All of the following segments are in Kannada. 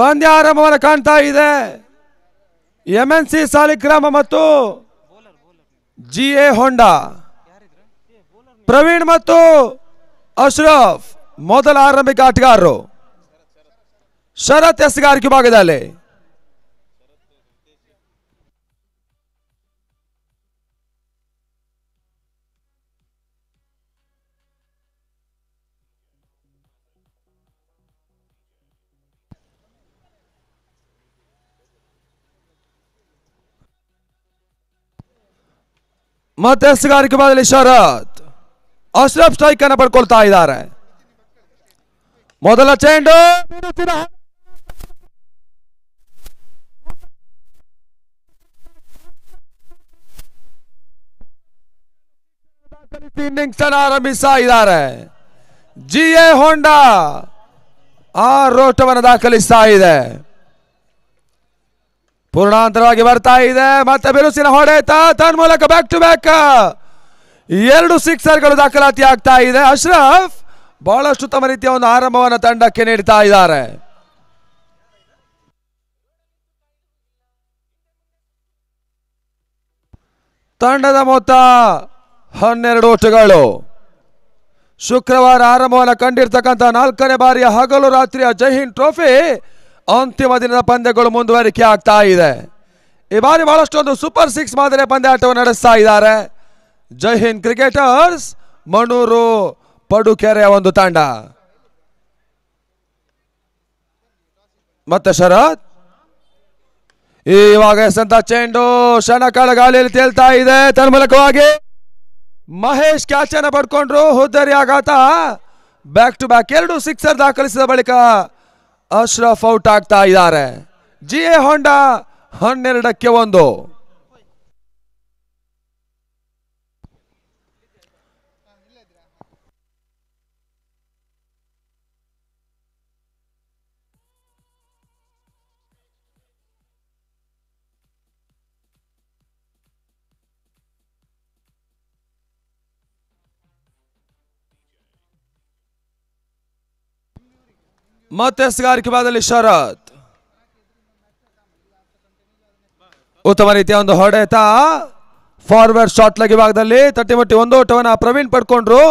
ಪಂದ್ಯ ಆರಂಭವನ್ನು ಕಾಣ್ತಾ ಇದೆ ಎಂ ಸಿ ಸಾಲಿಗ್ರಾಮ ಮತ್ತು ಜಿ ಎ ಹೋಂಡಾ ಪ್ರವೀಣ್ ಮತ್ತು ಅಶ್ರಫ್ ಮೊದಲ ಆರಂಭಿಕ ಆಟಗಾರರು ಶರತ್ ಎಸ್ಗಾರಿಕೆ ಭಾಗದಲ್ಲಿ मध्यस्थगारी के बाद शरत अश्रफ स्ट्राइक पड़कोलता मोदल चेंडो इनिंग आरंभारे जी ए हों आ रोटव दाखल है ಪೂರ್ಣಾಂತರವಾಗಿ ಬರ್ತಾ ಇದೆ ಮತ್ತೆ ಬಿರುಸಿನ ಹೊಡೆತ ಮೂಲಕ ಬ್ಯಾಕ್ ಟು ಬ್ಯಾಕ್ ಎರಡು ಗಳು ದಾಖಲಾತಿ ಆಗ್ತಾ ಇದೆ ಅಶ್ರಫ್ ಬಹಳಷ್ಟು ಉತ್ತಮ ರೀತಿಯ ಒಂದು ಆರಂಭವನ್ನು ತಂಡಕ್ಕೆ ನೀಡ್ತಾ ಇದ್ದಾರೆ ತಂಡದ ಮೊತ್ತ ಹನ್ನೆರಡು ಓಟುಗಳು ಶುಕ್ರವಾರ ಆರಂಭವನ್ನು ಕಂಡಿರ್ತಕ್ಕಂಥ ನಾಲ್ಕನೇ ಬಾರಿಯ ಹಗಲು ರಾತ್ರಿಯ ಜೈಹಿನ್ ಟ್ರೋಫಿ ಅಂತಿಮ ದಿನದ ಪಂದ್ಯಗಳು ಮುಂದುವರಿಕೆ ಆಗ್ತಾ ಇದೆ ಈ ಬಾರಿ ಬಹಳಷ್ಟು ಒಂದು ಸೂಪರ್ ಸಿಕ್ಸ್ ಮಾದರಿಯ ಪಂದ್ಯಾಟವನ್ನು ನಡೆಸ್ತಾ ಇದ್ದಾರೆ ಜೈ ಕ್ರಿಕೆಟರ್ಸ್ ಮಣೂರು ಪಡುಕೆರೆಯ ಒಂದು ತಂಡ ಮತ್ತೆ ಶರತ್ ಇವಾಗ ಎಸಂತ ಚೆಂಡು ಶನಕಾಳ ಗಾಳಿಯಲ್ಲಿ ತೇಳ್ತಾ ಇದೆ ಮೂಲಕವಾಗಿ ಮಹೇಶ್ ಕ್ಯಾಚನ್ನು ಪಡ್ಕೊಂಡ್ರು ಹುದ್ದರಿ ಆಘಾತ ಬ್ಯಾಕ್ ಟು ಬ್ಯಾಕ್ ಎರಡು ಸಿಕ್ಸರ್ ದಾಖಲಿಸಿದ ಬಳಿಕ ಅಶ್ರಫ್ ಔಟ್ ಆಗ್ತಾ ಇದ್ದಾರೆ ಜಿ ಎ ಹೊಂಡ ಹನ್ನೆರಡಕ್ಕೆ ಒಂದು ಮಾತೆಸ್ಗಾರಿಕೆ ಬಾದಲ್ಲಿ ಶರತ್ ಉತ್ತಮ ರೀತಿಯ ಒಂದು ಹೊಡೆತ ಫಾರ್ವರ್ಡ್ ಶಾಟ್ ಲಗಿ ಭಾಗದಲ್ಲಿ ತಟ್ಟಿ ಮಟ್ಟಿ ಪ್ರವೀಣ್ ಪಡ್ಕೊಂಡ್ರು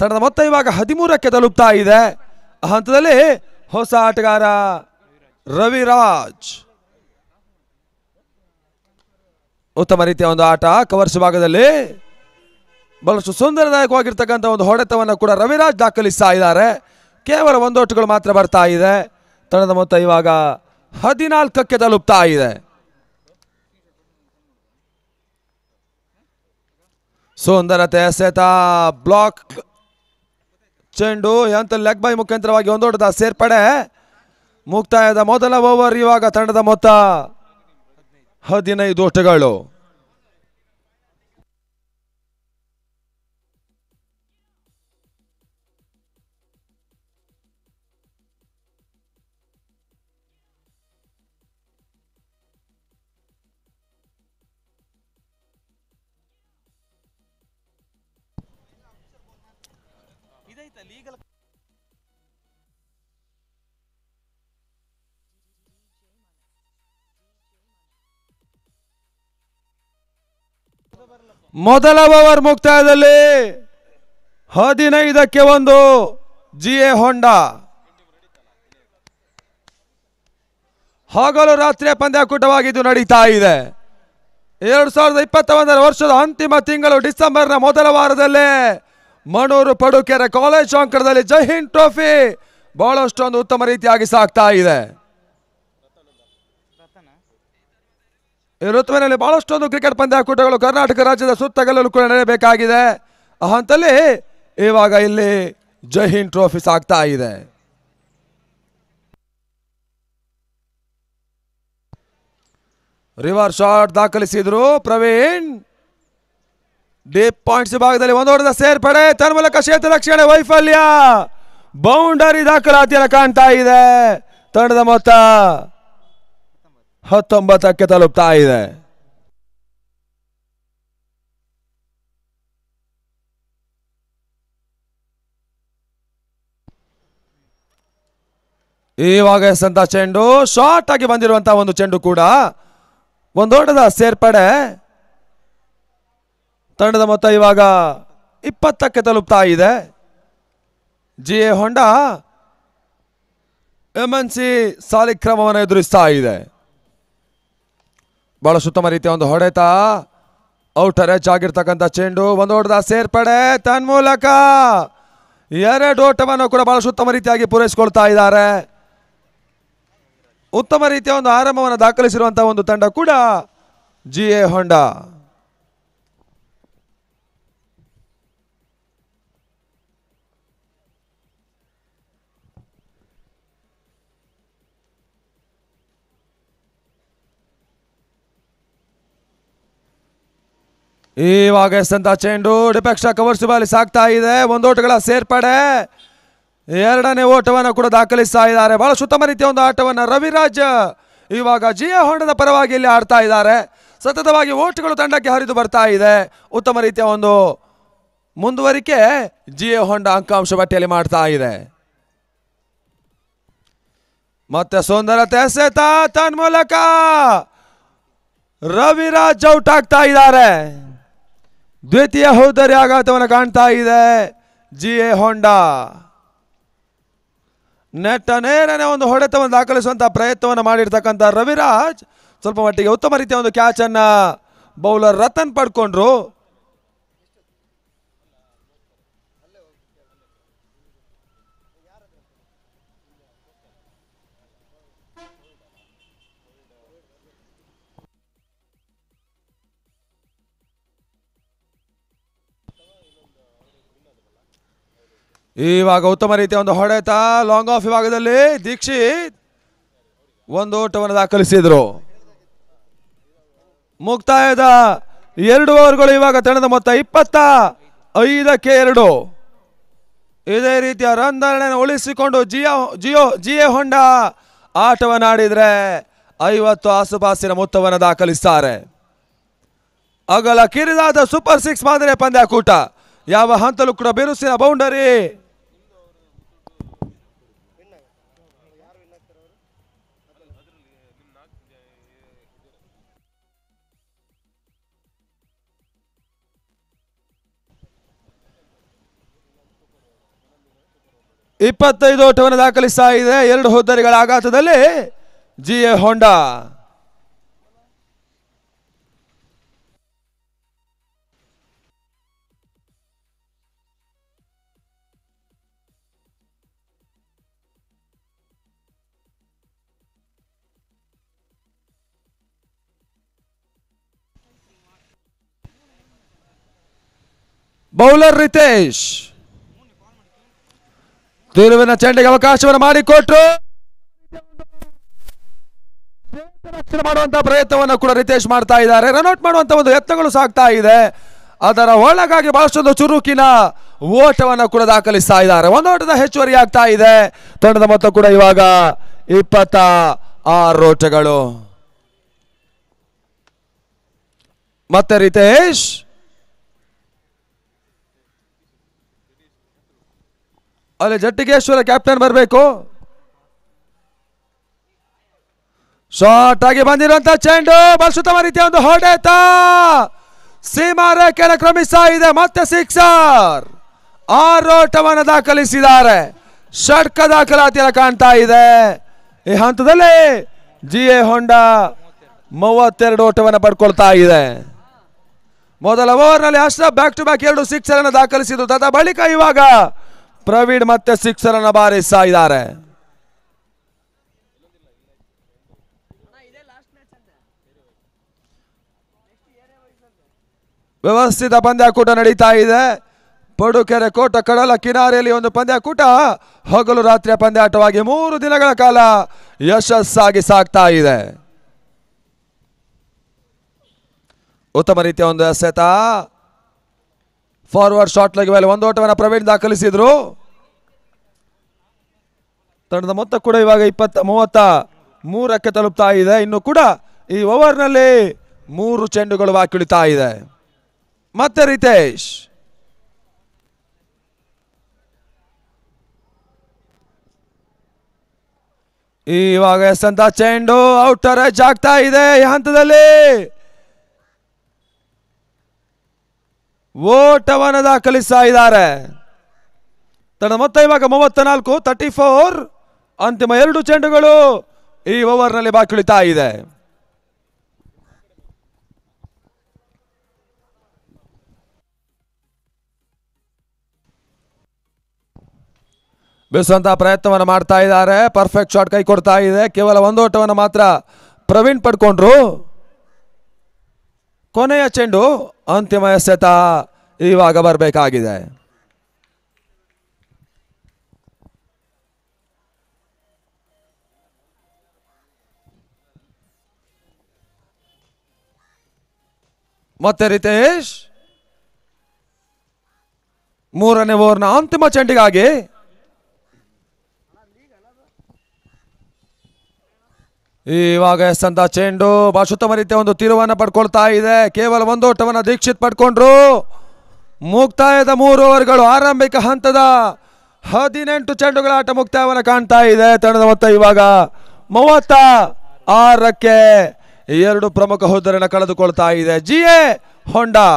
ತಂಡದ ಮೊತ್ತ ಇವಾಗ ಹದಿಮೂರಕ್ಕೆ ತಲುಪ್ತಾ ಇದೆ ಆ ಹಂತದಲ್ಲಿ ಹೊಸ ಆಟಗಾರ ರವಿರಾಜ್ ಉತ್ತಮ ರೀತಿಯ ಒಂದು ಆಟ ಕವರ್ಸ್ ಭಾಗದಲ್ಲಿ ಬಹಳಷ್ಟು ಸುಂದರದಾಯಕವಾಗಿರ್ತಕ್ಕಂಥ ಒಂದು ಹೊಡೆತವನ್ನು ಕೂಡ ರವಿರಾಜ್ ದಾಖಲಿಸ್ತಾ ಇದ್ದಾರೆ ಕೇವಲ ಒಂದೋಟುಗಳು ಮಾತ್ರ ಬರ್ತಾ ಇದೆ ತಂಡದ ಮೊತ್ತ ಇವಾಗ ಹದಿನಾಲ್ಕಕ್ಕೆ ತಲುಪ್ತಾ ಇದೆ ಸುಂದರತೆ ಸೇತ ಬ್ಲಾಕ್ ಚೆಂಡು ಎಂತ ಲೆಗ್ ಬೈ ಮುಖಾಂತರವಾಗಿ ಒಂದೋಟದ ಸೇರ್ಪಡೆ ಮುಕ್ತಾಯದ ಮೊದಲ ಓವರ್ ಇವಾಗ ತಂಡದ ಮೊತ್ತ ಹದಿನೈದು ಓಟಗಳು ಮೊದಲ ಓವರ್ ಮುಕ್ತಾಯದಲ್ಲಿ ಹದಿನೈದಕ್ಕೆ ಒಂದು ಜಿ ಎ ಹೊಂಡ ಹಗಲು ರಾತ್ರಿಯ ಪಂದ್ಯಾಕೂಟವಾಗಿದ್ದು ನಡೀತಾ ಇದೆ ಎರಡು ಸಾವಿರದ ಇಪ್ಪತ್ತ ಒಂದರ ವರ್ಷದ ಅಂತಿಮ ತಿಂಗಳು ಡಿಸೆಂಬರ್ನ ಮೊದಲ ವಾರದಲ್ಲೇ ಮಣೂರು ಪಡುಕೆರೆ ಕಾಲೇಜ್ ಶಂಕರದಲ್ಲಿ ಜೈ ಹಿಂದ್ ಟ್ರೋಫಿ ಒಂದು ಉತ್ತಮ ರೀತಿಯಾಗಿ ಸಾಕ್ತಾ ಇದೆ ಈ ಋತುವಿನಲ್ಲಿ ಬಹಳಷ್ಟೊಂದು ಕ್ರಿಕೆಟ್ ಪಂದ್ಯಾಕೂಟಗಳು ಕರ್ನಾಟಕ ರಾಜ್ಯದ ಸುತ್ತಗಲಲು ಕೂಡ ನಡೆಯಬೇಕಾಗಿದೆ ಆ ಇವಾಗ ಇಲ್ಲಿ ಜಹೀನ್ ಟ್ರೋಫಿ ಸಾಕ್ತಾ ಇದೆ ರಿವರ್ ಶಾಟ್ ದಾಖಲಿಸಿದ್ರು ಪ್ರವೀಣ್ ಡೀಪ್ ಪಾಯಿಂಟ್ಸ್ ಭಾಗದಲ್ಲಿ ಒಂದೋಡದ ಸೇರ್ಪಡೆ ತನ್ನ ಮೂಲಕ ಕ್ಷೇತ್ರ ರಕ್ಷಣೆ ವೈಫಲ್ಯ ಬೌಂಡರಿ ದಾಖಲಾತಿಯನ್ನು ಕಾಣ್ತಾ ಇದೆ ತಂಡದ ಮೊತ್ತ ಹತ್ತೊಂಬತ್ತಕ್ಕೆ ತಲುಪ್ತಾ ಇದೆ ಇವಾಗ ಸಂತ ಚೆಂಡು ಶಾರ್ಟ್ ಆಗಿ ಬಂದಿರುವಂತಹ ಒಂದು ಚೆಂಡು ಕೂಡ ಒಂದೋಟದ ಸೇರ್ಪಡೆ ತಂಡದ ಮೊತ್ತ ಇವಾಗ ಇಪ್ಪತ್ತಕ್ಕೆ ತಲುಪ್ತಾ ಇದೆ G A Honda M N C ಸಾಲಿಕ್ರಮವನ್ನು ಎದುರಿಸ್ತಾ ಇದೆ ಬಹಳ ಉತ್ತಮ ರೀತಿಯ ಒಂದು ಹೊಡೆತ ಔಟರ್ ಎಚ್ ಆಗಿರ್ತಕ್ಕಂಥ ಚೆಂಡು ಒಂದು ಹೊಡೆದ ಸೇರ್ಪಡೆ ತನ್ಮೂಲಕ ಎರಡು ಓಟವನ್ನು ಕೂಡ ಬಹಳ ಉತ್ತಮ ರೀತಿಯಾಗಿ ಪೂರೈಸಿಕೊಳ್ತಾ ಇದ್ದಾರೆ ಉತ್ತಮ ರೀತಿಯ ಒಂದು ಆರಂಭವನ್ನು ದಾಖಲಿಸಿರುವಂತಹ ಒಂದು ತಂಡ ಕೂಡ ಜಿ ಎ ಹೊಂಡಾ ಇವಾಗ ಎಷ್ಟಂತ ಚೆಂಡು ಡಿಪೆಕ್ಷ ಕವರ್ಸ್ ಬಾಲಿ ಸಾಕ್ತಾ ಇದೆ ಒಂದು ಓಟಗಳ ಸೇರ್ಪಡೆ ಎರಡನೇ ಓಟವನ್ನು ಕೂಡ ದಾಖಲಿಸ್ತಾ ಇದ್ದಾರೆ ಬಹಳ ಉತ್ತಮ ರೀತಿಯ ಒಂದು ಆಟವನ್ನು ರವಿರಾಜ್ ಇವಾಗ ಜಿಯ ಹೊಂಡದ ಪರವಾಗಿ ಇಲ್ಲಿ ಆಡ್ತಾ ಇದ್ದಾರೆ ಸತತವಾಗಿ ಓಟುಗಳು ತಂಡಕ್ಕೆ ಹರಿದು ಬರ್ತಾ ಇದೆ ಉತ್ತಮ ರೀತಿಯ ಒಂದು ಮುಂದುವರಿಕೆ ಜಿಯ ಹೊಂಡ ಅಂಕಾಂಶ ಬಟ್ಟೆಯಲ್ಲಿ ಮಾಡ್ತಾ ಇದೆ ಮತ್ತೆ ಸುಂದರತೆ ಎಸೆತ ತನ್ಮೂಲಕ ರವಿರಾಜ್ ಔಟ್ ಆಗ್ತಾ ಇದ್ದಾರೆ ದ್ವಿತೀಯ ಹೌದರ್ಯ ಆಘಾತವನ್ನು ಕಾಣ್ತಾ ಇದೆ ಜಿ ಎ ಹೋಂಡಾ ನೇರನೆ ಒಂದು ಹೊಡೆತವನ್ನು ದಾಖಲಿಸುವಂತಹ ಪ್ರಯತ್ನವನ್ನು ಮಾಡಿರ್ತಕ್ಕಂಥ ರವಿರಾಜ್ ಸ್ವಲ್ಪ ಮಟ್ಟಿಗೆ ಉತ್ತಮ ರೀತಿಯ ಒಂದು ಕ್ಯಾಚನ್ನು ಬೌಲರ್ ರತನ್ ಪಡ್ಕೊಂಡ್ರು ಇವಾಗ ಉತ್ತಮ ರೀತಿಯ ಒಂದು ಹೊಡೆತ ಲಾಂಗ್ ಆಫ್ ವಿಭಾಗದಲ್ಲಿ ದೀಕ್ಷಿತ್ ಒಂದು ಓಟವನ್ನು ದಾಖಲಿಸಿದರು ಮುಕ್ತಾಯದ ಎರಡು ಓವರ್ಗಳು ಇವಾಗ ತಂಡದ ಮೊತ್ತ ಇಪ್ಪತ್ತ ಐದಕ್ಕೆ ಎರಡು ಇದೇ ರೀತಿಯ ರನ್ ಉಳಿಸಿಕೊಂಡು ಜಿಯೋ ಜಿಯೋ ಹೊಂಡ ಹೊಂಡಾ ಆಡಿದರೆ ಐವತ್ತು ಆಸುಪಾಸಿನ ಮೊತ್ತವನ್ನು ದಾಖಲಿಸ್ತಾರೆ ಅಗಲ ಕಿರಿದಾದ ಸೂಪರ್ ಸಿಕ್ಸ್ ಮಾದರಿಯ ಕೂಟ ಯಾವ ಹಂತಲೂ ಕೂಡ ಬಿರುಸಿನ ಬೌಂಡರಿ ಇಪ್ಪತ್ತೈದು ಓಟವನ್ನು ದಾಖಲಿಸ್ತಾ ಇದೆ ಎರಡು ಹುದ್ದರಿಗಳ ಆಘಾತದಲ್ಲಿ G A Honda bowler Ritesh ತಿರುವಿನ ಚೆಂಡಿಗೆ ಅವಕಾಶವನ್ನು ಮಾಡಿಕೊಟ್ರು ರಕ್ಷಣೆ ಮಾಡುವಂತ ಪ್ರಯತ್ನವನ್ನು ಕೂಡ ರಿತೇಶ್ ಮಾಡ್ತಾ ಇದ್ದಾರೆ ರನ್ಔಟ್ ಮಾಡುವಂತ ಒಂದು ಯತ್ನಗಳು ಸಾಕ್ತಾ ಇದೆ ಅದರ ಒಳಗಾಗಿ ಬಹಳಷ್ಟೊಂದು ಚುರುಕಿನ ಓಟವನ್ನು ಕೂಡ ದಾಖಲಿಸ್ತಾ ಇದ್ದಾರೆ ಒಂದು ಓಟದ ಹೆಚ್ಚುವರಿ ಆಗ್ತಾ ಇದೆ ತಂಡದ ಮೊತ್ತ ಕೂಡ ಇವಾಗ ಇಪ್ಪತ್ತ ಆರು ಓಟಗಳು ಮತ್ತೆ ರಿತೇಶ್ ಅಲ್ಲಿ ಜಟ್ಟಿಗೇಶ್ವರ ಕ್ಯಾಪ್ಟನ್ ಬರಬೇಕು ಶಾರ್ಟ್ ಆಗಿ ಬಂದಿರುವಂತ ಚೆಂಡು ಬಹಳ ರೀತಿಯ ಒಂದು ಹೊಡೆತ ಸೀಮಾ ರೇಖೆಯನ್ನು ಕ್ರಮಿಸ್ತಾ ಇದೆ ಮತ್ತೆ ಸಿಕ್ಸರ್ ಆರೋಟವನ್ನು ದಾಖಲಿಸಿದ್ದಾರೆ ಷಡ್ಕ ದಾಖಲಾತಿಯನ್ನು ಕಾಣ್ತಾ ಇದೆ ಈ ಹಂತದಲ್ಲಿ ಜಿ ಎ ಹೊಂಡಾ ಮೂವತ್ತೆರಡು ಓಟವನ್ನು ಪಡ್ಕೊಳ್ತಾ ಇದೆ ಮೊದಲ ಓವರ್ನಲ್ಲಿ ಅಷ್ಟ ಬ್ಯಾಕ್ ಟು ಬ್ಯಾಕ್ ಎರಡು ಸಿಕ್ಸರ್ ಅನ್ನು ದಾಖಲಿಸಿದ್ರು ತದ ಬಳಿಕ ಇವಾಗ ಪ್ರವೀಣ್ ಮತ್ತೆ ಸಿಕ್ಸರ್ ಅನ್ನು ಬಾರಿಸ್ತಾ ಇದ್ದಾರೆ ವ್ಯವಸ್ಥಿತ ಪಂದ್ಯಾಕೂಟ ನಡೀತಾ ಇದೆ ಪಡುಕೆರೆ ಕೋಟ ಕಡಲ ಕಿನಾರೆಯಲ್ಲಿ ಒಂದು ಪಂದ್ಯಾಕೂಟ ಹಗಲು ರಾತ್ರಿಯ ಪಂದ್ಯಾಟವಾಗಿ ಮೂರು ದಿನಗಳ ಕಾಲ ಯಶಸ್ಸಾಗಿ ಸಾಗ್ತಾ ಇದೆ ಉತ್ತಮ ರೀತಿಯ ಒಂದು ಎಸೆತ ಫಾರ್ವರ್ಡ್ ಶಾಟ್ ಲಗ್ಗೆ ಮೇಲೆ ಒಂದು ಓಟವನ್ನು ಪ್ರವೀಣ್ ದಾಖಲಿಸಿದ್ರು ತಂಡದ ಮೊತ್ತ ಕೂಡ ಇವಾಗ ಇಪ್ಪತ್ತ ಮೂವತ್ತ ಮೂರಕ್ಕೆ ತಲುಪ್ತಾ ಇದೆ ಇನ್ನು ಕೂಡ ಈ ಓವರ್ನಲ್ಲಿ ಮೂರು ಚೆಂಡುಗಳು ಬಾಕಿಳಿತಾ ಇದೆ ಮತ್ತೆ ರಿತೇಶ್ ಇವಾಗ ಎಸ್ ಅಂತ ಚೆಂಡು ಔಟರ್ ಆಗ್ತಾ ಇದೆ ಈ ಹಂತದಲ್ಲಿ ಓಟವನ್ನು ದಾಖಲಿಸ್ತಾ ಇದ್ದಾರೆ ತನ್ನ ಮೊತ್ತ ಇವಾಗ ಮೂವತ್ತ ನಾಲ್ಕು ತರ್ಟಿ ಫೋರ್ ಅಂತಿಮ ಎರಡು ಚೆಂಡುಗಳು ಈ ಓವರ್ನಲ್ಲಿ ಬಾಕಿಳಿತಾ ಇದೆ ಬಿಸುವಂತಹ ಪ್ರಯತ್ನವನ್ನು ಮಾಡ್ತಾ ಇದ್ದಾರೆ ಪರ್ಫೆಕ್ಟ್ ಶಾಟ್ ಕೈ ಕೊಡ್ತಾ ಇದೆ ಕೇವಲ ಒಂದು ಓಟವನ್ನು ಮಾತ್ರ ಪ್ರವೀಣ್ ಪಡ್ಕೊಂಡ್ರು ಕೊನೆಯ ಚೆಂಡು ಅಂತಿಮ ಎಸೆತ ಇವಾಗ ಬರಬೇಕಾಗಿದೆ ಮತ್ತೆ ರಿತೇಶ್ ಮೂರನೇ ಓವರ್ನ ಅಂತಿಮ ಚೆಂಡಿಗಾಗಿ ಇವಾಗ ಎಸ್ ಚೆಂಡು ಬಹಳ ರೀತಿಯ ಒಂದು ತಿರುವನ್ನು ಪಡ್ಕೊಳ್ತಾ ಇದೆ ಕೇವಲ ಒಂದು ಓಟವನ್ನು ದೀಕ್ಷಿತ್ ಪಡ್ಕೊಂಡ್ರು ಮುಕ್ತಾಯದ ಮೂರು ಓವರ್ಗಳು ಆರಂಭಿಕ ಹಂತದ ಹದಿನೆಂಟು ಚೆಂಡುಗಳ ಆಟ ಮುಕ್ತಾಯವನ್ನು ಕಾಣ್ತಾ ಇದೆ ತಂಡದ ಮೊತ್ತ ಇವಾಗ ಮೂವತ್ತ ಆರಕ್ಕೆ ಎರಡು ಪ್ರಮುಖ ಹುದ್ದರನ್ನು ಕಳೆದುಕೊಳ್ತಾ ಇದೆ ಜಿ ಎ ಹೊಂಡಾ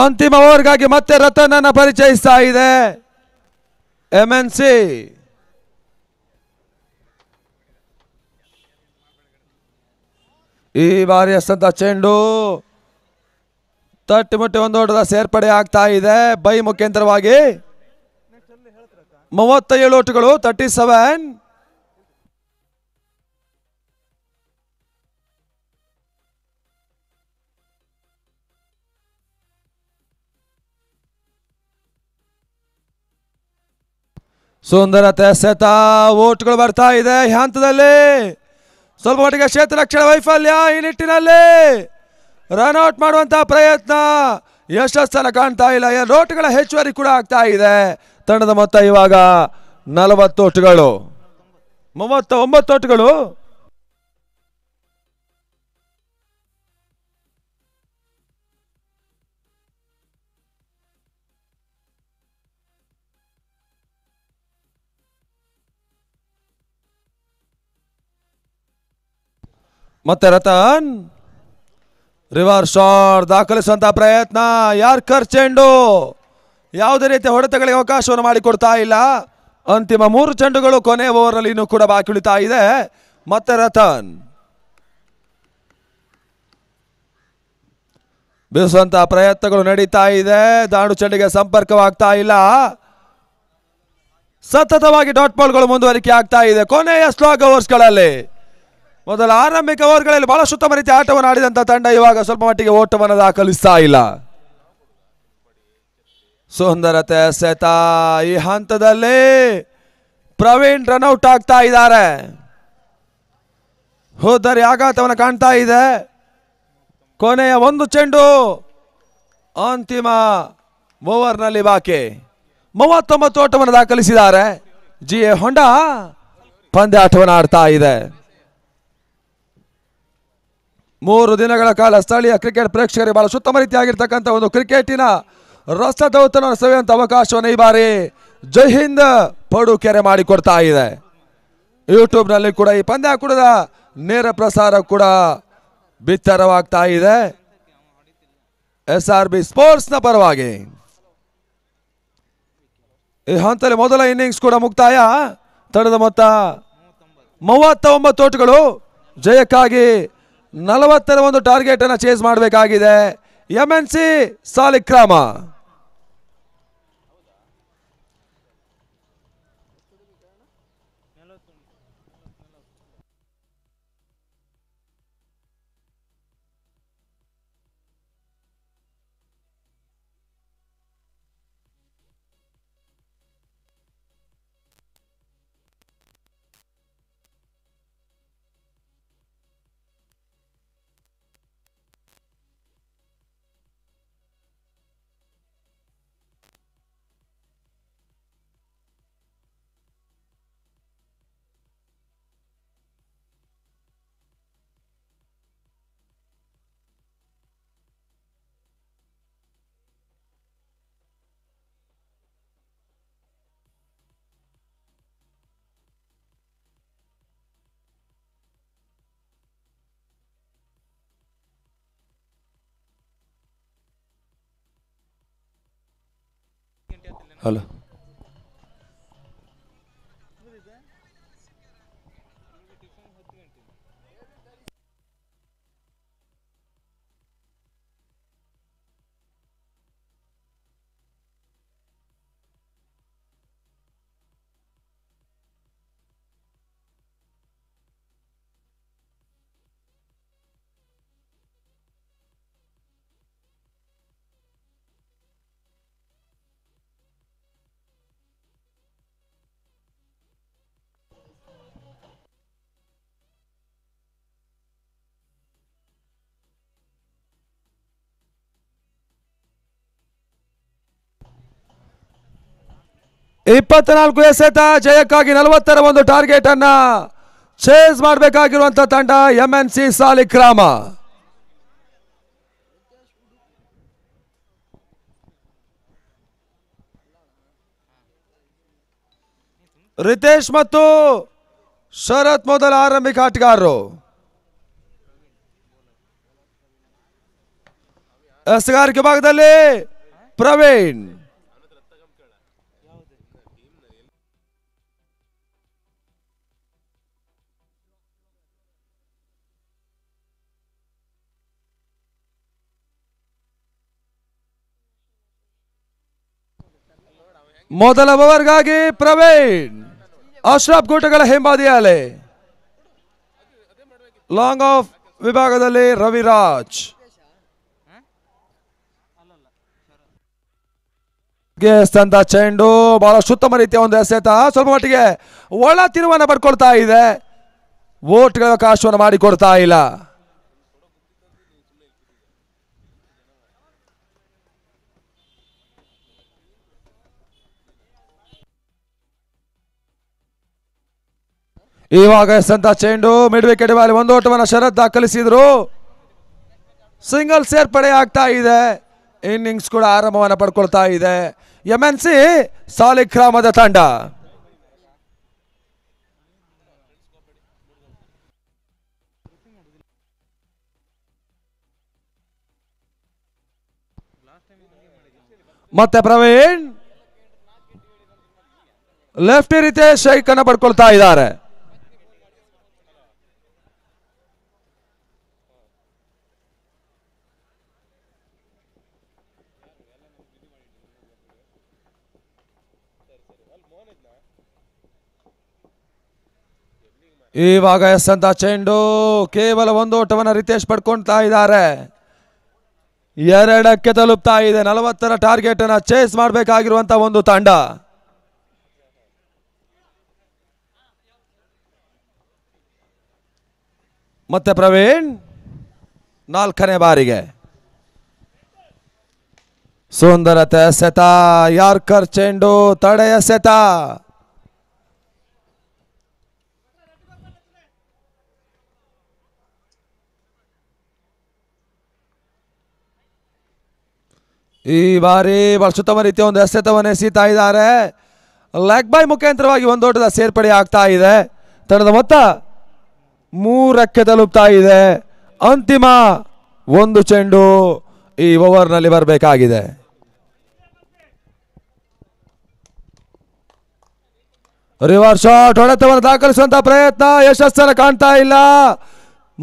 ಅಂತಿಮ ಓವರ್ಗಾಗಿ ಮತ್ತೆ ರತನನ್ನು ಪರಿಚಯಿಸ್ತಾ ಇದೆ ಎಂ ಎನ್ ಸಿ ಈ ಬಾರಿ ಅಷ್ಟಂತ ಚೆಂಡು ತಟ್ಟಿ ಮುಟ್ಟಿ ಒಂದು ಓಟದ ಸೇರ್ಪಡೆ ಆಗ್ತಾ ಇದೆ ಬೈ ಮೂವತ್ತ ಮೂವತ್ತೇಳು ಓಟುಗಳು ತರ್ಟಿ ಸೆವೆನ್ ಸುಂದರತೆ ಸೆತ ಓಟ್ಗಳು ಬರ್ತಾ ಇದೆ ಹಂತದಲ್ಲಿ ಸ್ವಲ್ಪ ಮಟ್ಟಿಗೆ ಕ್ಷೇತ್ರ ರಕ್ಷಣೆ ವೈಫಲ್ಯ ಈ ನಿಟ್ಟಿನಲ್ಲಿ ರನ್ಔಟ್ ಮಾಡುವಂಥ ಪ್ರಯತ್ನ ಯಶಸ್ಸನ್ನು ಕಾಣ್ತಾ ಇಲ್ಲ ರೋಟ್ಗಳ ಹೆಚ್ಚುವರಿ ಕೂಡ ಆಗ್ತಾ ಇದೆ ತಂಡದ ಮೊತ್ತ ಇವಾಗ ನಲವತ್ತು ಓಟ್ಗಳು ಮೂವತ್ತ ಒಂಬತ್ತು ಓಟ್ಗಳು ಮತ್ತೆ ರತನ್ ರಿವರ್ ಶಾಟ್ ದಾಖಲಿಸುವಂತಹ ಪ್ರಯತ್ನ ಯಾರ್ ಚೆಂಡು ಯಾವುದೇ ರೀತಿಯ ಹೊಡೆತಗಳಿಗೆ ಅವಕಾಶವನ್ನು ಮಾಡಿಕೊಡ್ತಾ ಇಲ್ಲ ಅಂತಿಮ ಮೂರು ಚೆಂಡುಗಳು ಕೊನೆ ಅಲ್ಲಿ ಇನ್ನೂ ಕೂಡ ಬಾಕಿ ಉಳಿತಾ ಇದೆ ಮತ್ತೆ ರತನ್ ಬಿಡಿಸುವಂತಹ ಪ್ರಯತ್ನಗಳು ನಡೀತಾ ಇದೆ ದಾಂಡು ಚೆಂಡಿಗೆ ಸಂಪರ್ಕವಾಗ್ತಾ ಇಲ್ಲ ಸತತವಾಗಿ ಡಾಟ್ ಬಾಲ್ಗಳು ಮುಂದುವರಿಕೆ ಆಗ್ತಾ ಇದೆ ಕೊನೆಯ ಸ್ಲಾಗ್ ಓವರ್ಸ್ಗಳಲ್ಲಿ ಮೊದಲ ಆರಂಭಿಕ ಓವರ್ಗಳಲ್ಲಿ ಬಹಳ ಉತ್ತಮ ರೀತಿ ಆಟವನ್ನು ಆಡಿದಂತಹ ತಂಡ ಇವಾಗ ಸ್ವಲ್ಪ ಮಟ್ಟಿಗೆ ಓಟವನ್ನು ದಾಖಲಿಸ್ತಾ ಇಲ್ಲ ಸುಂದರತೆ ಸೆತ ಈ ಹಂತದಲ್ಲಿ ಪ್ರವೀಣ್ ರನ್ಔಟ್ ಆಗ್ತಾ ಇದ್ದಾರೆ ಹೋದರೆ ಆಘಾತವನ್ನು ಕಾಣ್ತಾ ಇದೆ ಕೊನೆಯ ಒಂದು ಚೆಂಡು ಅಂತಿಮ ಓವರ್ನಲ್ಲಿ ಬಾಕಿ ಮೂವತ್ತೊಂಬತ್ತು ಓಟವನ್ನು ದಾಖಲಿಸಿದ್ದಾರೆ ಜಿ ಎ ಹೊಂಡ ಆಟವನ್ನು ಆಡ್ತಾ ಇದೆ ಮೂರು ದಿನಗಳ ಕಾಲ ಸ್ಥಳೀಯ ಕ್ರಿಕೆಟ್ ಪ್ರೇಕ್ಷಕರಿಗೆ ಬಹಳ ಉತ್ತಮ ರೀತಿಯಾಗಿರ್ತಕ್ಕಂಥ ಒಂದು ಕ್ರಿಕೆಟಿನ ದೌತನ ಸವಿಯಂತ ಅವಕಾಶವನ್ನು ಈ ಬಾರಿ ಜೈ ಹಿಂದ್ ಪಡುಕೆರೆ ಮಾಡಿಕೊಡ್ತಾ ಇದೆ ಯೂಟ್ಯೂಬ್ನಲ್ಲಿ ಕೂಡ ಈ ಪಂದ್ಯ ಕೂಡ ನೇರ ಪ್ರಸಾರ ಕೂಡ ಬಿತ್ತರವಾಗ್ತಾ ಇದೆ ಎಸ್ ಆರ್ ಬಿ ಸ್ಪೋರ್ಟ್ಸ್ನ ಪರವಾಗಿ ಈ ಹಂತದಲ್ಲಿ ಮೊದಲ ಇನ್ನಿಂಗ್ಸ್ ಕೂಡ ಮುಕ್ತಾಯ ತಡೆದ ಮೊತ್ತ ಮೂವತ್ತ ಒಂಬತ್ತು ಓಟುಗಳು ಜಯಕ್ಕಾಗಿ ನಲವತ್ತರ ಒಂದು ಟಾರ್ಗೆಟ್ ಅನ್ನು ಚೇಸ್ ಮಾಡಬೇಕಾಗಿದೆ ಎಮ್ ಎನ್ ಸಿ ಸಾಲಿಕ್ರಾಮ هلا ಇಪ್ಪತ್ನಾಲ್ಕು ಎಸೆತ ಜಯಕ್ಕಾಗಿ ನಲವತ್ತರ ಒಂದು ಟಾರ್ಗೆಟ್ ಅನ್ನ ಚೇಸ್ ಮಾಡಬೇಕಾಗಿರುವಂತ ತಂಡ M N C Saligrama Ritesh ಮತ್ತು ಶರತ್ ಮೊದಲ ಆರಂಭಿಕ ಆಟಗಾರರು ಎಸ್ಗಾರಿಕೆ ಭಾಗದಲ್ಲಿ ಪ್ರವೀಣ್ ಮೊದಲ ಓವರ್ಗಾಗಿ ಪ್ರವೀಣ್ ಅಶ್ರಫ್ ಗೋಟೆಗಳ ಹಿಂಬದಿಯಾಲೆ ಲಾಂಗ್ ಆಫ್ ವಿಭಾಗದಲ್ಲಿ ರವಿರಾಜ್ ತಂದ ಚೆಂಡು ಬಹಳ ಸುತ್ತಮ ರೀತಿಯ ಒಂದು ಎಸೆತ ಸ್ವಲ್ಪ ಮಟ್ಟಿಗೆ ಒಳ ತಿರುವನ್ನ ಪಡ್ಕೊಳ್ತಾ ಇದೆ ವೋಟ್ಗಳ ಅವಕಾಶವನ್ನು ಮಾಡಿಕೊಡ್ತಾ ಇಲ್ಲ ಇವಾಗ ಎಸಂತ ಚೆಂಡು ಮಿಡ್ವೆ ಕೆಡಬಾಲಿ ಒಂದು ಓಟವನ್ನು ಶರತ್ ದಾಖಲಿಸಿದ್ರು ಸಿಂಗಲ್ ಸೇರ್ಪಡೆ ಆಗ್ತಾ ಇದೆ ಇನ್ನಿಂಗ್ಸ್ ಕೂಡ ಆರಂಭವನ್ನು ಪಡ್ಕೊಳ್ತಾ ಇದೆ ಎಮ್ ಎನ್ ಸಿ ತಂಡ ಮತ್ತೆ ಪ್ರವೀಣ್ ಲೆಫ್ಟ್ ರೀತಿಯ ಶೈಕ್ ಅನ್ನು ಪಡ್ಕೊಳ್ತಾ ಇದ್ದಾರೆ ಇವಾಗ ಎಸ್ ಅಂತ ಚೆಂಡು ಕೇವಲ ಒಂದು ಓಟವನ್ನು ರಿತೇಶ್ ಪಡ್ಕೊಳ್ತಾ ಇದ್ದಾರೆ ಎರಡಕ್ಕೆ ತಲುಪ್ತಾ ಇದೆ ನಲವತ್ತರ ಟಾರ್ಗೆಟ್ ಅನ್ನ ಚೇಸ್ ಮಾಡಬೇಕಾಗಿರುವಂತ ಒಂದು ತಂಡ ಮತ್ತೆ ಪ್ರವೀಣ್ ನಾಲ್ಕನೇ ಬಾರಿಗೆ ಸುಂದರತೆ ಸೆತ ಯಾರ್ಕರ್ ಚೆಂಡು ತಡೆಯ ಸೆತ ಈ ಬಾರಿ ಬಳಸುತ್ತಮ ರೀತಿಯ ಒಂದು ಎಸೆತವನ್ನು ಎಸೀತಾ ಇದ್ದಾರೆ ಲೆಗ್ ಬಾಯ್ ಒಂದು ದೊಡ್ಡದ ಸೇರ್ಪಡೆ ಆಗ್ತಾ ಇದೆ ತಂಡದ ಮೊತ್ತ ಮೂರಕ್ಕೆ ತಲುಪ್ತಾ ಇದೆ ಅಂತಿಮ ಒಂದು ಚೆಂಡು ಈ ಓವರ್ನಲ್ಲಿ ಬರಬೇಕಾಗಿದೆ ರಿವರ್ ಶಾಟ್ ಹೊಡೆತವನ್ನು ದಾಖಲಿಸುವಂತಹ ಪ್ರಯತ್ನ ಯಶಸ್ಸನ್ನು ಕಾಣ್ತಾ ಇಲ್ಲ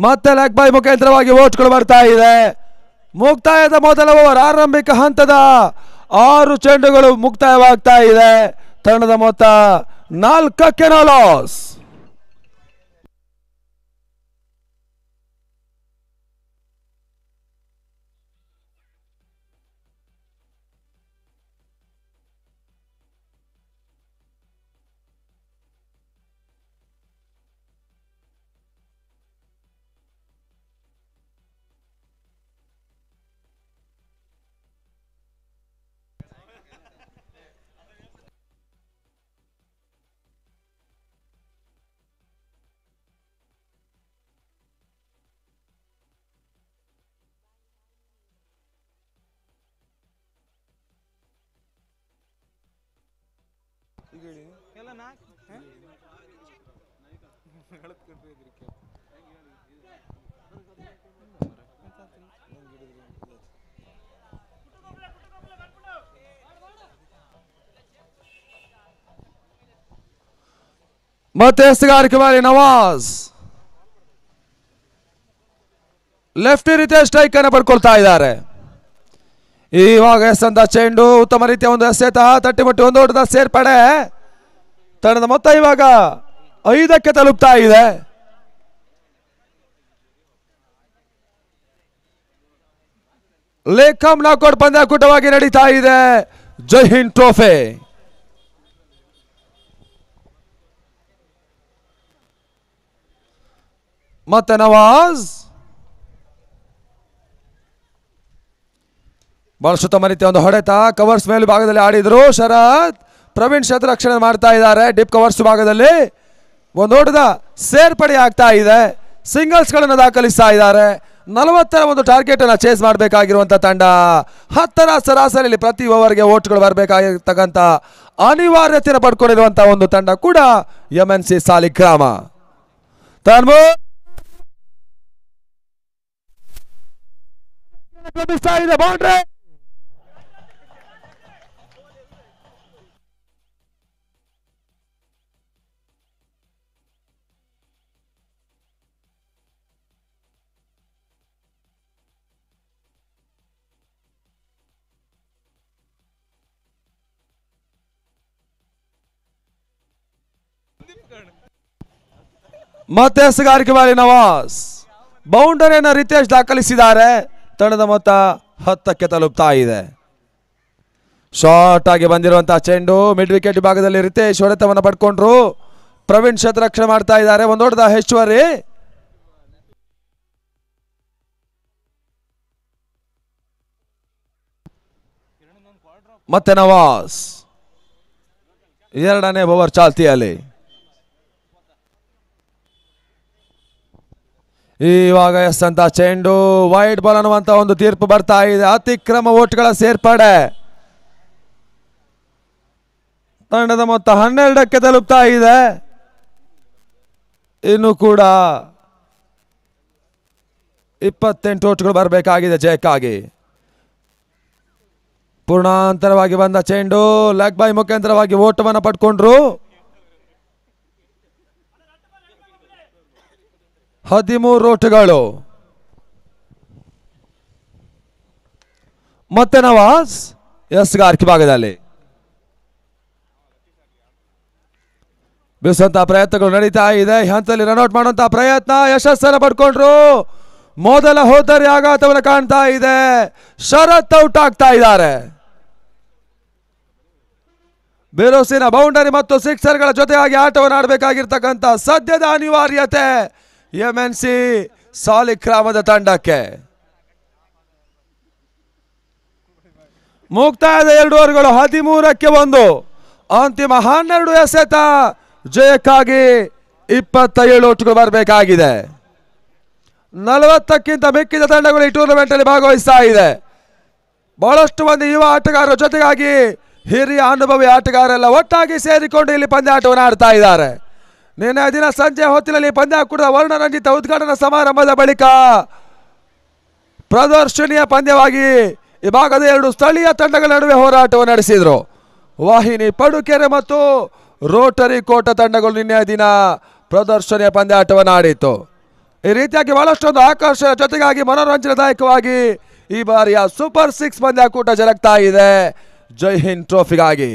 ಮತ್ತೆ ಲೆಗ್ ಬಾಯ್ ಮುಖಾಂತರವಾಗಿ ಓಟ್ಗಳು ಬರ್ತಾ ಇದೆ ಮುಕ್ತಾಯದ ಮೊದಲ ಓವರ್ ಆರಂಭಿಕ ಹಂತದ ಆರು ಚೆಂಡುಗಳು ಮುಕ್ತಾಯವಾಗ್ತಾ ಇದೆ ತಂಡದ ಮೊತ್ತ ನಾಲ್ಕಕ್ಕೆ ನಾಲಾಸ್ Mateus గారి ನವಾಜ್ ಲೆಫ್ಟ್ ರೀತಿಯ ಸ್ಟ್ರೈಕ್ ಅನ್ನು ಪಡ್ಕೊಳ್ತಾ ಇದ್ದಾರೆ ಇವಾಗ ಎಸ್ ಚೆಂಡು ಉತ್ತಮ ರೀತಿಯ ಒಂದು ಎಸೆತ ತಟ್ಟಿ ಮಟ್ಟಿ ಒಂದು ಓಟದ ಸೇರ್ಪಡೆ ತಂಡದ ಮೊತ್ತ ಇವಾಗ ಐದಕ್ಕೆ ತಲುಪ್ತಾ ಇದೆ ಲೇಖಂ ಪಂದ್ಯ ಪಂದ್ಯಾಕೂಟವಾಗಿ ನಡೀತಾ ಇದೆ ಜೈ ಹಿಂದ್ ಟ್ರೋಫಿ ಮತ್ತೆ ನವಾಜ್ ಬಹಳ ಸುತ್ತಮ ಒಂದು ಹೊಡೆತ ಕವರ್ಸ್ ಮೇಲು ಭಾಗದಲ್ಲಿ ಆಡಿದರು ಶರತ್ ಪ್ರವೀಣ್ ಶತ್ ರಕ್ಷಣೆ ಮಾಡ್ತಾ ಇದ್ದಾರೆ ಡಿಪ್ ಕವರ್ಸ್ ಭಾಗದಲ್ಲಿ ಒಂದು ಓಟದ ಸೇರ್ಪಡೆ ಆಗ್ತಾ ಇದೆ ಸಿಂಗಲ್ಸ್ ಗಳನ್ನು ದಾಖಲಿಸ್ತಾ ಇದ್ದಾರೆ ನಲವತ್ತರ ಒಂದು ಟಾರ್ಗೆಟ್ ಅನ್ನು ಚೇಸ್ ಮಾಡಬೇಕಾಗಿರುವಂಥ ತಂಡ ಹತ್ತರ ಸರಾಸರಿಯಲ್ಲಿ ಪ್ರತಿ ಓವರ್ಗೆ ಓಟ್ಗಳು ಬರಬೇಕಾಗಿರ್ತಕ್ಕಂಥ ಅನಿವಾರ್ಯತೆಯನ್ನು ಪಡ್ಕೊಂಡಿರುವಂಥ ಒಂದು ತಂಡ ಕೂಡ M N C Saligrama miss ಆಗಿದೆ ಬೌಂಡ್ರಿ ಮತ್ತೆ ಹೆಸಗಾರಿಕೆ ಬಾರಿ ನವಾಸ್ ಬೌಂಡರಿಯನ್ನು ರಿತೇಶ್ ದಾಖಲಿಸಿದ್ದಾರೆ ತಣದ ಮೊತ್ತ ಹತ್ತಕ್ಕೆ ತಲುಪ್ತಾ ಇದೆ ಶಾರ್ಟ್ ಆಗಿ ಬಂದಿರುವಂತಹ ಚೆಂಡು ಮಿಡ್ ವಿಕೆಟ್ ಭಾಗದಲ್ಲಿ ರಿತೇಶ್ ಹೊಡೆತವನ್ನು ಪಡ್ಕೊಂಡ್ರು ಪ್ರವೀಣ್ ರಕ್ಷಣೆ ಮಾಡ್ತಾ ಇದ್ದಾರೆ ಒಂದು ದೊಡ್ಡದ ಹೆಚ್ಚುವರಿ ಮತ್ತೆ ನವಾಸ್ ಎರಡನೇ ಓವರ್ ಚಾಲ್ತಿಯಲ್ಲಿ ಇವಾಗ ಎಸ್ ಅಂತ ಚೆಂಡು ವೈಡ್ ಬಾಲ್ ಅನ್ನುವಂತ ಒಂದು ತೀರ್ಪು ಬರ್ತಾ ಇದೆ ಅತಿಕ್ರಮ ಓಟ್ಗಳ ಸೇರ್ಪಡೆ ತಂಡದ ಮೊತ್ತ ಹನ್ನೆರಡಕ್ಕೆ ತಲುಪ್ತಾ ಇದೆ ಇನ್ನು ಕೂಡ ಇಪ್ಪತ್ತೆಂಟು ಓಟ್ಗಳು ಬರಬೇಕಾಗಿದೆ ಜಯಕ್ಕಾಗಿ ಪೂರ್ಣಾಂತರವಾಗಿ ಬಂದ ಚೆಂಡು ಲೆಗ್ ಬಾಯ್ ಮುಖಾಂತರವಾಗಿ ಓಟವನ್ನು ಪಡ್ಕೊಂಡ್ರು ಹದಿಮೂರು ರೋಟುಗಳು ಮತ್ತೆ ನವಾಜ್ ಗಾರ್ಕಿ ಭಾಗದಲ್ಲಿ ಬಿಸಂತ ಪ್ರಯತ್ನಗಳು ನಡೀತಾ ಇದೆ ಹಂತದಲ್ಲಿ ರನ್ಔಟ್ ಮಾಡುವಂತಹ ಪ್ರಯತ್ನ ಯಶಸ್ಸನ್ನು ಪಡ್ಕೊಂಡ್ರು ಮೊದಲ ಹೋದರೆ ಆಘಾತವನ್ನು ಕಾಣ್ತಾ ಇದೆ ಶರತ್ ಔಟ್ ಆಗ್ತಾ ಇದ್ದಾರೆ ಬಿರುಸಿನ ಬೌಂಡರಿ ಮತ್ತು ಸಿಕ್ಸರ್ಗಳ ಜೊತೆಯಾಗಿ ಆಟವನ್ನು ಆಡಬೇಕಾಗಿರ್ತಕ್ಕಂಥ ಸದ್ಯದ ಅನಿವಾರ್ಯತೆ ಎಂ ಎನ್ ಸಿ ಸಾಲಿಕ್ರಾಮದ ತಂಡಕ್ಕೆ ಮುಕ್ತಾಯದ ಎರಡು ಓವರ್ಗಳು ಹದಿಮೂರಕ್ಕೆ ಒಂದು ಅಂತಿಮ ಹನ್ನೆರಡು ಎಸೆತ ಜಯಕ್ಕಾಗಿ ಇಪ್ಪತ್ತೇಳು ಓಟುಗಳು ಬರಬೇಕಾಗಿದೆ ನಲವತ್ತಕ್ಕಿಂತ ಮಿಕ್ಕಿದ ತಂಡಗಳು ಈ ಟೂರ್ನಮೆಂಟ್ ಅಲ್ಲಿ ಭಾಗವಹಿಸ್ತಾ ಇದೆ ಬಹಳಷ್ಟು ಮಂದಿ ಯುವ ಆಟಗಾರರ ಜೊತೆಗಾಗಿ ಹಿರಿಯ ಅನುಭವಿ ಆಟಗಾರೆಲ್ಲ ಒಟ್ಟಾಗಿ ಸೇರಿಕೊಂಡು ಇಲ್ಲಿ ಆಟವನ್ನು ಆಡ್ತಾ ಇದ್ದಾರೆ ನಿನ್ನೆ ದಿನ ಸಂಜೆ ಹೊತ್ತಿನಲ್ಲಿ ಪಂದ್ಯ ಕೂಡ ವರ್ಣರಂಜಿತ ಉದ್ಘಾಟನಾ ಸಮಾರಂಭದ ಬಳಿಕ ಪ್ರದರ್ಶನೀಯ ಪಂದ್ಯವಾಗಿ ಈ ಭಾಗದ ಎರಡು ಸ್ಥಳೀಯ ತಂಡಗಳ ನಡುವೆ ಹೋರಾಟವನ್ನು ನಡೆಸಿದರು ವಾಹಿನಿ ಪಡುಕೆರೆ ಮತ್ತು ರೋಟರಿ ಕೋಟ ತಂಡಗಳು ನಿನ್ನೆ ದಿನ ಪ್ರದರ್ಶನೀಯ ಪಂದ್ಯಾಟವನ್ನು ಆಡಿತು ಈ ರೀತಿಯಾಗಿ ಬಹಳಷ್ಟೊಂದು ಆಕರ್ಷಣೆ ಜೊತೆಗಾಗಿ ಮನೋರಂಜನದಾಯಕವಾಗಿ ಈ ಬಾರಿಯ ಸೂಪರ್ ಸಿಕ್ಸ್ ಪಂದ್ಯಾಕೂಟ ಜರುಗ್ತಾ ಇದೆ ಜೈ ಹಿಂದ್ ಟ್ರೋಫಿಗಾಗಿ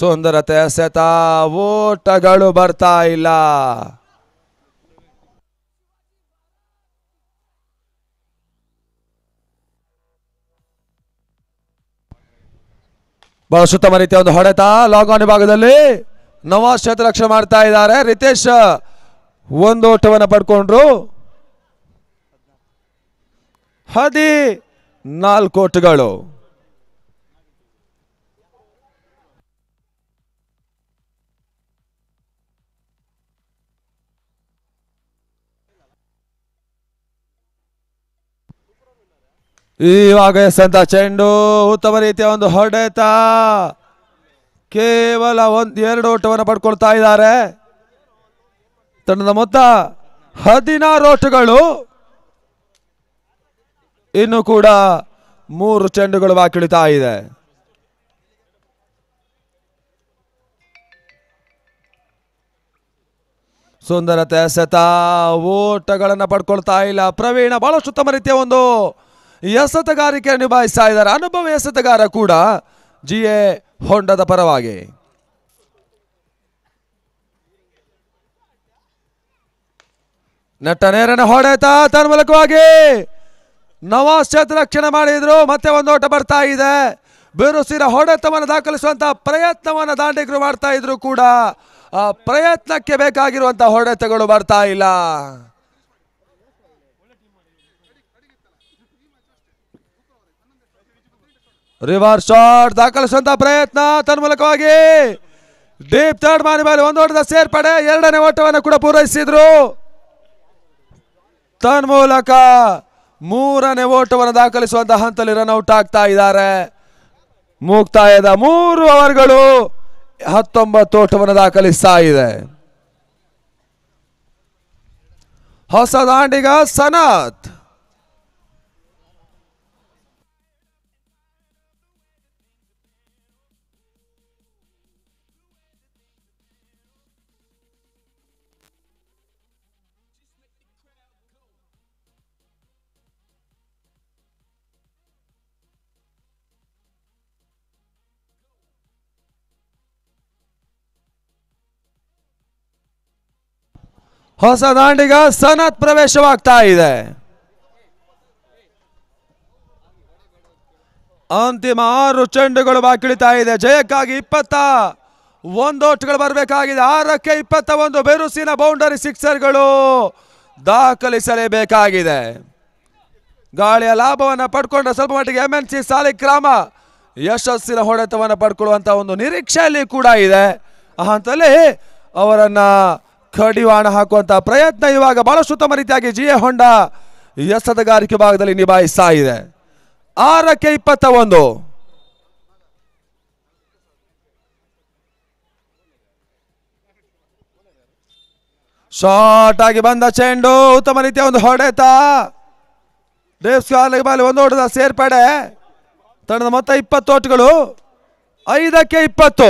ಸುಂದರತೆ ಸೆತ ಓಟಗಳು ಬರ್ತಾ ಇಲ್ಲ ಬಹಳ ಸುತ್ತಮ ರೀತಿಯ ಒಂದು ಹೊಡೆತ ಲಾಗೌನ್ ವಿಭಾಗದಲ್ಲಿ ನವಾಜ್ ಕ್ಷೇತ್ರ ರಕ್ಷಣೆ ಮಾಡ್ತಾ ಇದ್ದಾರೆ ರಿತೇಶ್ ಒಂದು ಓಟವನ್ನು ಪಡ್ಕೊಂಡ್ರು ಹದಿ ನಾಲ್ಕು ಓಟಗಳು ಇವಾಗ ಎಸ್ಸಂತ ಚೆಂಡು ಉತ್ತಮ ರೀತಿಯ ಒಂದು ಹೊಡೆತ ಕೇವಲ ಒಂದ್ ಎರಡು ಓಟವನ್ನು ಪಡ್ಕೊಳ್ತಾ ಇದ್ದಾರೆ ತಂಡದ ಮೊತ್ತ ಹದಿನಾರು ಓಟಗಳು ಇನ್ನು ಕೂಡ ಮೂರು ಚೆಂಡುಗಳು ಬಾಕಿಳಿತಾ ಇದೆ ಸುಂದರತೆ ಸತ ಓಟಗಳನ್ನು ಪಡ್ಕೊಳ್ತಾ ಇಲ್ಲ ಪ್ರವೀಣ ಬಹಳಷ್ಟು ಉತ್ತಮ ರೀತಿಯ ಒಂದು ಎಸತಗಾರಿಕೆ ನಿಭಾಯಿಸ್ತಾ ಇದ್ದಾರೆ ಅನುಭವ ಎಸತಗಾರ ಕೂಡ ಜಿ ಎ ಹೊಂಡದ ಪರವಾಗಿ ನಟ್ಟ ನೇರನ ಹೊಡೆತ ಮೂಲಕವಾಗಿ ನವಾಜ್ ಕ್ಷೇತ್ರ ರಕ್ಷಣೆ ಮಾಡಿದ್ರು ಮತ್ತೆ ಒಂದು ಓಟ ಬರ್ತಾ ಇದೆ ಬಿರುಸಿರ ಹೊಡೆತವನ್ನು ದಾಖಲಿಸುವಂತಹ ಪ್ರಯತ್ನವನ್ನು ದಾಂಡಿಗರು ಮಾಡ್ತಾ ಇದ್ರು ಕೂಡ ಆ ಪ್ರಯತ್ನಕ್ಕೆ ಬೇಕಾಗಿರುವಂತಹ ಹೊಡೆತಗಳು ಬರ್ತಾ ಇಲ್ಲ ರಿವರ್ಸ್ ಶಾಟ್ ದಾಖಲಿಸುವಂತ ಪ್ರಯತ್ನ ತನ್ಮೂಲಕವಾಗಿ ಡೀಪ್ ಥರ್ಡ್ ಮಾರಿ ಮೇಲೆ ಒಂದು ಓಟದ ಸೇರ್ಪಡೆ ಎರಡನೇ ಓಟವನ್ನು ಕೂಡ ಪೂರೈಸಿದ್ರು ತನ್ಮೂಲಕ ಮೂರನೇ ಓಟವನ್ನು ದಾಖಲಿಸುವಂತಹ ಹಂತದಲ್ಲಿ ರನ್ಔಟ್ ಆಗ್ತಾ ಇದ್ದಾರೆ ಮುಕ್ತಾಯದ ಮೂರು ಓವರ್ಗಳು ಹತ್ತೊಂಬತ್ತು ಓಟವನ್ನು ದಾಖಲಿಸ್ತಾ ಇದೆ ಹೊಸ ದಾಂಡಿಗ ಸನತ್ ಹೊಸ ದಾಂಡಿಗ ಸನತ್ ಪ್ರವೇಶವಾಗ್ತಾ ಇದೆ ಅಂತಿಮ ಆರು ಚೆಂಡುಗಳು ಬಾಕಿಳಿತಾ ಇದೆ ಜಯಕ್ಕಾಗಿ ಇಪ್ಪತ್ತ ಒಂದು ಓಟ್ಗಳು ಬರಬೇಕಾಗಿದೆ ಆರಕ್ಕೆ ಇಪ್ಪತ್ತ ಒಂದು ಬೆರುಸಿನ ಬೌಂಡರಿ ಸಿಕ್ಸರ್ಗಳು ದಾಖಲಿಸಲೇಬೇಕಾಗಿದೆ ಗಾಳಿಯ ಲಾಭವನ್ನು ಪಡ್ಕೊಂಡ ಸ್ವಲ್ಪ ಮಟ್ಟಿಗೆ ಎಮ್ ಎನ್ ಸಿ ಗ್ರಾಮ ಯಶಸ್ಸಿನ ಹೊಡೆತವನ್ನು ಪಡ್ಕೊಳ್ಳುವಂಥ ಒಂದು ನಿರೀಕ್ಷೆಯಲ್ಲಿ ಕೂಡ ಇದೆ ಅಂತಲೇ ಅವರನ್ನ ಅವರನ್ನು ಕಡಿವಾಣ ಹಾಕುವಂತಹ ಪ್ರಯತ್ನ ಇವಾಗ ಬಹಳಷ್ಟು ಉತ್ತಮ ರೀತಿಯಾಗಿ ಜಿ ಎ ಹೊಂಡ ಎಸದಗಾರಿಕೆ ಭಾಗದಲ್ಲಿ ನಿಭಾಯಿಸ್ತಾ ಇದೆ ಆರಕ್ಕೆ ಇಪ್ಪತ್ತ ಒಂದು ಶಾರ್ಟ್ ಆಗಿ ಬಂದ ಚೆಂಡು ಉತ್ತಮ ರೀತಿಯ ಒಂದು ಹೊಡೆತ ದೇವ್ಸ್ಕಾಲಿಗೆ ಬಾಲಿ ಒಂದು ಹೊಡೆದ ಸೇರ್ಪಡೆ ತಂಡದ ಮೊತ್ತ ಇಪ್ಪತ್ತು ಓಟ್ಗಳು ಐದಕ್ಕೆ ಇಪ್ಪತ್ತು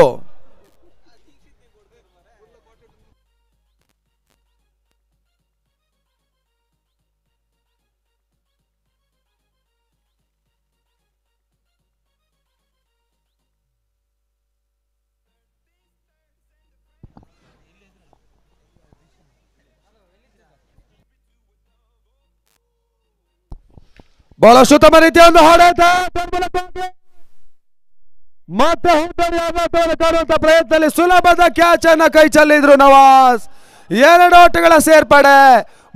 ಬಹಳಷ್ಟು ಉತ್ತಮ ರೀತಿಯ ಒಂದು ಹೊಡೆತ ಮತ್ತೆ ಕಾಣುವಂತ ಪ್ರಯತ್ನದಲ್ಲಿ ಸುಲಭದ ಕ್ಯಾಚ್ ಅನ್ನ ಕೈ ಚೆಲ್ಲಿದ್ರು ನವಾಜ್ ಎರಡು ಓಟಗಳ ಸೇರ್ಪಡೆ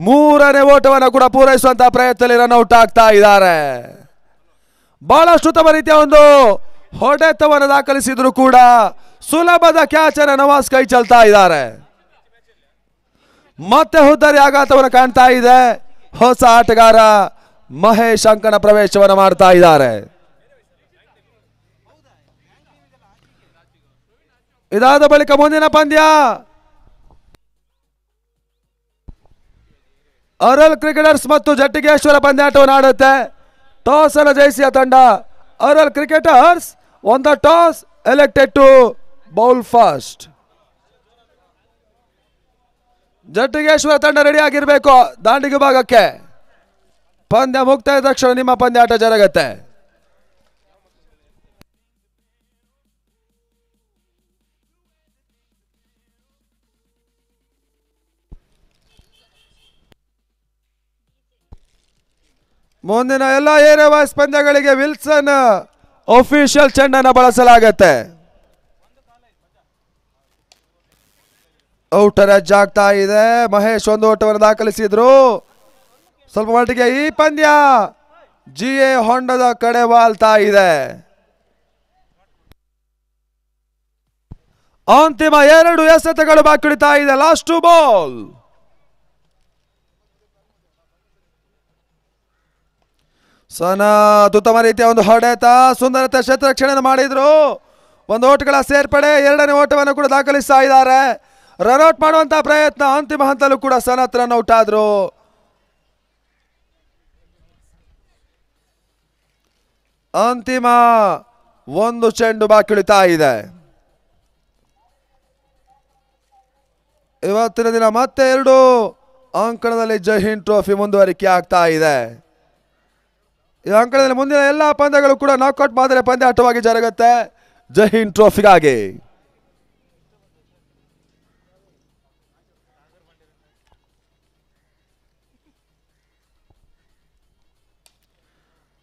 ಮೂರನೇ ಓಟವನ್ನು ಕೂಡ ಪೂರೈಸುವಂತ ಪ್ರಯತ್ನದಲ್ಲಿ ಔಟ್ ಆಗ್ತಾ ಇದ್ದಾರೆ ಬಹಳಷ್ಟು ಉತ್ತಮ ರೀತಿಯ ಒಂದು ಹೊಡೆತವನ್ನು ದಾಖಲಿಸಿದ್ರು ಕೂಡ ಸುಲಭದ ಕ್ಯಾಚ್ ಅನ್ನ ನವಾಜ್ ಕೈ ಚೆಲ್ತಾ ಇದ್ದಾರೆ ಮತ್ತೆ ಹುದ್ದರಿ ಆಘಾತವನ್ನು ಕಾಣ್ತಾ ಇದೆ ಹೊಸ ಆಟಗಾರ महेश अंकना प्रवेशವನ ಮಾರತಾ ಇದ್ದಾರೆ ಇದಾದ ಬಳಿಕ ಬಂದೇನ ಪಂದ್ಯ ಅರಲ್ ಕ್ರಿಕೆಟರ್ಸ್ ಮತ್ತು ಜಟ್ಟಿಗೆશ્વರ ಬಂದಾಟೋ ನಾಡತೆ टॉसನ ಜಯಸಿಯಾ ತಂಡ Arul cricketers won the toss elected to bowl first ಜಟ್ಟಿಗೆશ્વರ ತಂಡ ರೆಡಿ ಆಗಿರಬೇಕು ದಾಂಡಿಗೆ ಭಾಗಕ್ಕೆ ಪಂದ್ಯ ಮುಕ್ತಾಯ ತಕ್ಷಣ ನಿಮ್ಮ ಆಟ ಜರಗತ್ತೆ ಮುಂದಿನ ಎಲ್ಲ ಏರಿಯಾ ವಾಯ್ಸ್ ಪಂದ್ಯಗಳಿಗೆ ವಿಲ್ಸನ್ ಒಫಿಷಿಯಲ್ ಚೆಂಡನ್ನು ಬಳಸಲಾಗತ್ತೆ ರಜ್ ಆಗ್ತಾ ಇದೆ ಮಹೇಶ್ ಒಂದು ಓಟವನ್ನು ದಾಖಲಿಸಿದ್ರು ಸ್ವಲ್ಪ ಮಟ್ಟಿಗೆ ಈ ಪಂದ್ಯ ಜಿ ಎ ಹೊಂಡದ ಕಡೆ ವಾಲ್ತಾ ಇದೆ ಅಂತಿಮ ಎರಡು ಎಸೆತಗಳು ಬಾಕಿಡಿತಾ ಇದೆ ಲಾಸ್ಟ್ ಬಾಲ್ ಸನ ರೀತಿಯ ಒಂದು ಹೊಡೆತ ಸುಂದರತೆ ಕ್ಷೇತ್ರ ರಕ್ಷಣೆ ಮಾಡಿದ್ರು ಒಂದು ಓಟ್ಗಳ ಸೇರ್ಪಡೆ ಎರಡನೇ ಓಟವನ್ನು ಕೂಡ ದಾಖಲಿಸ್ತಾ ಇದ್ದಾರೆ ರನ್ಔಟ್ ಮಾಡುವಂತಹ ಪ್ರಯತ್ನ ಅಂತಿಮ ಹಂತಲ್ಲೂ ಕೂಡ ಸನತ್ ರನ್ಔಟ್ ಆದ್ರು ಅಂತಿಮ ಒಂದು ಚೆಂಡು ಬಾಕಿಳಿತಾ ಇದೆ ಇವತ್ತಿನ ದಿನ ಮತ್ತೆ ಎರಡು ಅಂಕಣದಲ್ಲಿ ಜಹೀನ್ ಟ್ರೋಫಿ ಮುಂದುವರಿಕೆ ಆಗ್ತಾ ಇದೆ ಈ ಅಂಕಣದಲ್ಲಿ ಮುಂದಿನ ಎಲ್ಲ ಪಂದ್ಯಗಳು ಕೂಡ ನಾಕೌಟ್ ಮಾದರಿ ಪಂದ್ಯ ಆಟವಾಗಿ ಜರುಗುತ್ತೆ ಜಹೀನ್ ಟ್ರೋಫಿಗಾಗಿ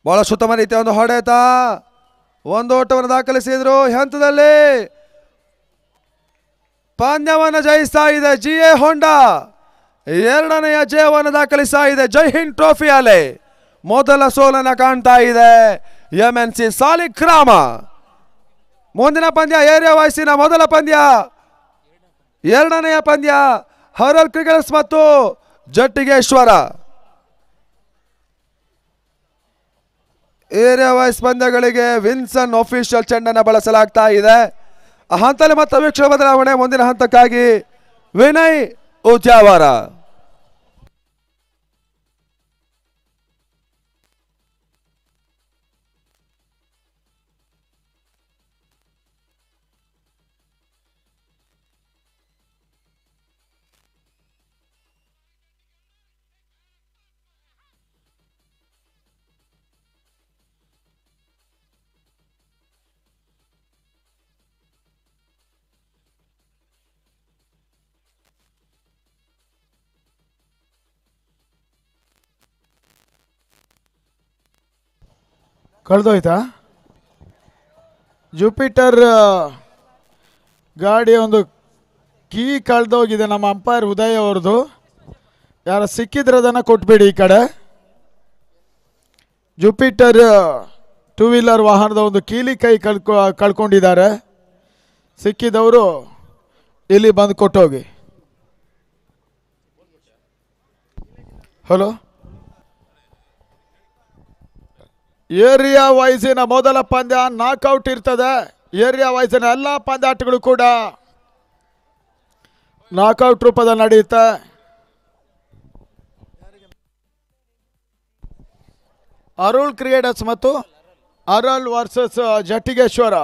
ಬಹಳ ಉತ್ತಮ ರೀತಿಯ ಒಂದು ಹೊಡೆತ ಒಂದು ಓಟವನ್ನು ದಾಖಲಿಸಿದ್ರು ಹಂತದಲ್ಲಿ ಪಂದ್ಯವನ್ನು ಜಯಿಸ್ತಾ ಇದೆ ಜಿ ಎ ಹೋಂಡಾ ಎರಡನೆಯ ಜಯವನ್ನು ದಾಖಲಿಸ್ತಾ ಇದೆ ಜೈ ಹಿಂದ್ ಟ್ರೋಫಿಯಲ್ಲಿ ಮೊದಲ ಸೋಲನ್ನು ಕಾಣ್ತಾ ಇದೆ ಎಂ ಎನ್ ಸಿ ಸಾಲಿಗ್ರಾಮ ಮುಂದಿನ ಪಂದ್ಯ ಏರಿಯಾ ವಯಸ್ಸಿನ ಮೊದಲ ಪಂದ್ಯ ಎರಡನೆಯ ಪಂದ್ಯ ಹರಲ್ ಕ್ರಿಕೆಟ್ಸ್ ಮತ್ತು ಜಟ್ಟಿಗೇಶ್ವರ ಏರಿಯಾ ವೈಸ್ ಪಂದ್ಯಗಳಿಗೆ ವಿನ್ಸನ್ ಅಫಿಷಿಯಲ್ ಚೆಂಡನ್ನು ಬಳಸಲಾಗ್ತಾ ಇದೆ ಆ ಹಂತದಲ್ಲಿ ಮತ್ತೆ ವೀಕ್ಷಣ ಬದಲಾವಣೆ ಮುಂದಿನ ಹಂತಕ್ಕಾಗಿ ವಿನಯ್ ಉಜಾವರ ಕಳೆದೋಯ್ತಾ ಜುಪಿಟರ್ ಗಾಡಿಯ ಒಂದು ಕೀ ಕಳೆದೋಗಿದೆ ನಮ್ಮ ಅಂಪೈರ್ ಉದಯ ಅವ್ರದ್ದು ಯಾರು ಸಿಕ್ಕಿದ್ರೆ ಅದನ್ನು ಕೊಟ್ಬಿಡಿ ಈ ಕಡೆ ಜುಪಿಟರ್ ಟೂ ವೀಲರ್ ವಾಹನದ ಒಂದು ಕೀಲಿ ಕೈ ಕಳ್ಕೊ ಕಳ್ಕೊಂಡಿದ್ದಾರೆ ಸಿಕ್ಕಿದವರು ಇಲ್ಲಿ ಬಂದು ಕೊಟ್ಟೋಗಿ ಹಲೋ ಏರಿಯಾ ವೈಸಿನ ಮೊದಲ ಪಂದ್ಯ ನಾಕ್ಔಟ್ ಇರ್ತದೆ ಏರಿಯಾ ವೈಸಿನ ಎಲ್ಲ ಪಂದ್ಯಾಟಗಳು ಕೂಡ ನಾಕ್ಔಟ್ ರೂಪದ ನಡೆಯುತ್ತೆ ಅರುಳ್ ಕ್ರಿಯೇಟರ್ಸ್ ಮತ್ತು Arul versus Jattigeshwara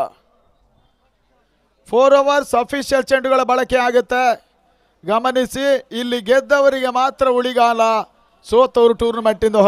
four overs official ಚೆಂಡುಗಳ ಬಳಕೆ ಆಗುತ್ತೆ ಗಮನಿಸಿ ಇಲ್ಲಿ ಗೆದ್ದವರಿಗೆ ಮಾತ್ರ ಉಳಿಗಾಲ ಸೋತವರು ಟೂರ್ನಮೆಂಟಿಂದ ಹೊರ